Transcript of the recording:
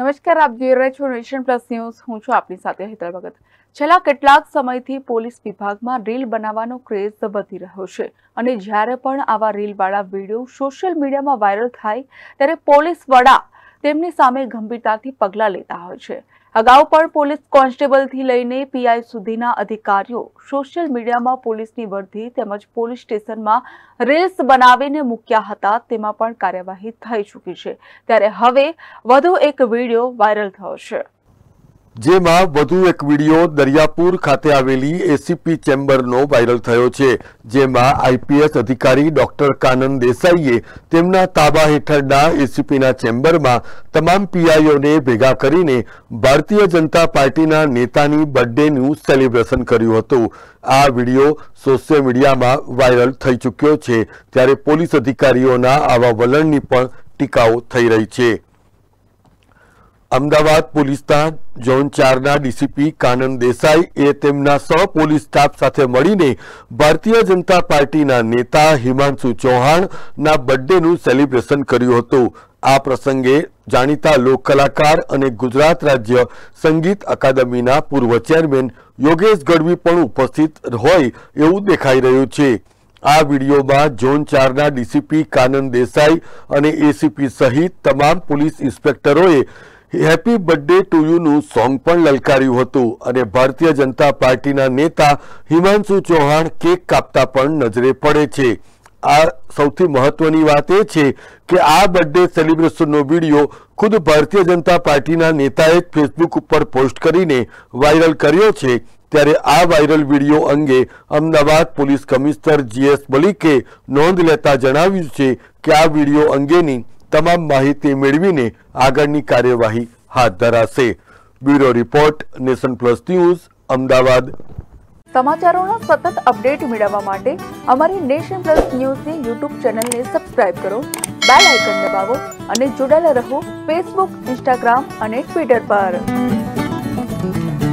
નમસ્કાર આપ જોઈ રહ્યા છો નેશન પ્લસ ન્યૂઝ હું છું આપની સાથે હેતલ ભગત છેલ્લા કેટલાક સમયથી પોલીસ વિભાગમાં રીલ બનાવવાનો ક્રેઝ વધી રહ્યો છે અને જ્યારે પણ આવા રીલવાળા વિડીયો સોશિયલ મીડિયામાં વાયરલ થાય ત્યારે પોલીસ વડા તેમની સામે ગંભીરતાથી પગલાં લેતા હોય છે અગાઉ પણ પોલીસ કોન્સ્ટેબલથી લઈને પીઆઈ સુધીના અધિકારીઓ સોશિયલ મીડિયામાં પોલીસની વર્ધી તેમજ પોલીસ સ્ટેશનમાં રીલ્સ બનાવીને મૂક્યા હતા તેમાં પણ કાર્યવાહી થઈ ચૂકી છે ત્યારે હવે વધુ એક વિડીયો વાયરલ થયો છે જેમાં વધુ એક વિડીયો દરિયાપુર ખાતે આવેલી એસીપી ચેમ્બરનો વાયરલ થયો છે જેમાં આઈપીએસ અધિકારી ડોક્ટર કાનન દેસાઈએ તેમના તાબા હેઠળના એસીપીના ચેમ્બરમાં તમામ પીઆઈઓને ભેગા કરીને ભારતીય જનતા પાર્ટીના નેતાની બર્થડેનું સેલિબ્રેશન કર્યું હતું આ વિડીયો સોશિયલ મીડિયામાં વાયરલ થઈ ચૂક્યો છે ત્યારે પોલીસ અધિકારીઓના આવા વલણની પણ ટીકાઓ થઈ રહી છે અમદાવાદ પોલીસના ઝોન ચારના ડીસીપી કાનન દેસાઈ એ તેમના સો પોલીસ સ્ટાફ સાથે મળીને ભારતીય જનતા પાર્ટીના નેતા હિમાંશુ ચૌહાણના બર્થડેનું સેલિબ્રેશન કર્યું હતું આ પ્રસંગે જાણીતા લોક કલાકાર અને ગુજરાત રાજ્ય સંગીત અકાદમીના પૂર્વ ચેરમેન યોગેશ ગઢવી પણ ઉપસ્થિત હોય એવું દેખાઈ રહ્યું છે આ વિડીયોમાં ઝોન ચારના ડીસીપી કાનન દેસાઈ અને એસીપી સહિત તમામ પોલીસ ઇન્સ્પેક્ટરોએ હેપી બર્થડે ટુ યુનું સોંગ પણ લલકાર્યું હતું અને ભારતીય જનતા પાર્ટીના નેતા હિમાંશુ ચૌહાણ કેક કાપતા પણ નજરે પડે છે આ સૌથી મહત્વની વાત એ છે કે આ બર્થડે સેલિબ્રેશનનો વિડીયો ખુદ ભારતીય જનતા પાર્ટીના નેતાએ ફેસબુક ઉપર પોસ્ટ કરીને વાયરલ કર્યો છે ત્યારે આ વાયરલ વિડીયો અંગે અમદાવાદ પોલીસ કમિશનર જીએસ મલિકે નોંધ લેતા જણાવ્યું છે કે આ વિડીયો અંગેની તમામ માહિતી મેળવીને આગળની કાર્યવાહી હાથ ધરાશે bureau report Nation Plus News Ahmedabad સમાચારોના સતત અપડેટ મેળવવા માટે અમારી નેશન પ્લસ ન્યૂઝની યુટ્યુબ ચેનલને સબસ્ક્રાઇબ કરો બેલ આઇકન દબાવો અને જોડાયેલા રહો ફેસબુક ઇન્સ્ટાગ્રામ અને ટ્વિટર પર